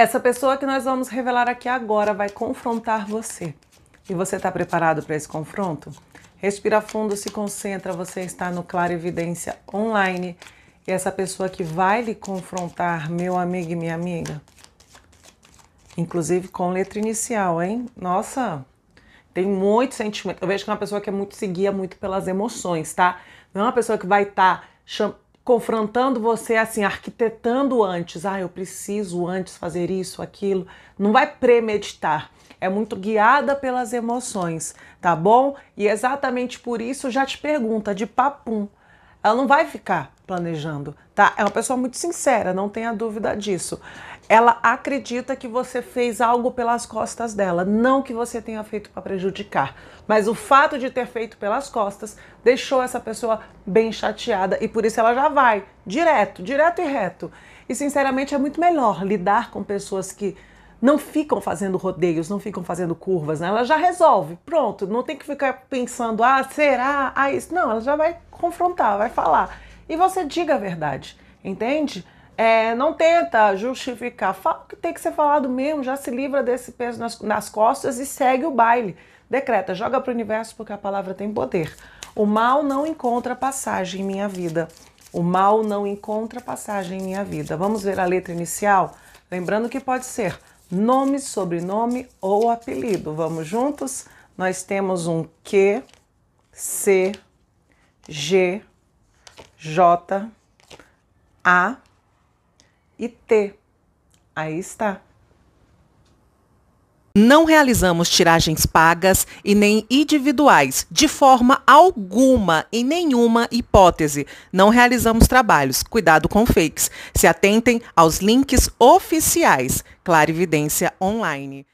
Essa pessoa que nós vamos revelar aqui agora vai confrontar você. E você está preparado para esse confronto? Respira fundo, se concentra, você está no Clarividência Online. E essa pessoa que vai lhe confrontar, meu amigo e minha amiga, inclusive com letra inicial, hein? Nossa, tem muito sentimento. Eu vejo que é uma pessoa que é muito seguida muito pelas emoções, tá? Não é uma pessoa que vai estar tá confrontando você assim, arquitetando antes. Ah, eu preciso antes fazer isso, aquilo. Não vai premeditar. É muito guiada pelas emoções, tá bom? E exatamente por isso já te pergunta de papum. Ela não vai ficar planejando, tá? É uma pessoa muito sincera, não tenha dúvida disso. Ela acredita que você fez algo pelas costas dela, não que você tenha feito para prejudicar, mas o fato de ter feito pelas costas deixou essa pessoa bem chateada e por isso ela já vai direto, direto e reto. E sinceramente é muito melhor lidar com pessoas que não ficam fazendo rodeios, não ficam fazendo curvas, né? Ela já resolve, pronto, não tem que ficar pensando, ah, será? Ah, isso. Não, ela já vai confrontar, vai falar. E você diga a verdade, entende? É, não tenta justificar, fala o que tem que ser falado mesmo, já se livra desse peso nas, nas costas e segue o baile. Decreta, joga para o universo porque a palavra tem poder. O mal não encontra passagem em minha vida. O mal não encontra passagem em minha vida. Vamos ver a letra inicial? Lembrando que pode ser nome, sobrenome ou apelido. Vamos juntos? Nós temos um Q, C, G, J, A e T. Aí está. Não realizamos tiragens pagas e nem individuais, de forma alguma, em nenhuma hipótese. Não realizamos trabalhos. Cuidado com fakes. Se atentem aos links oficiais. Clarividência Online.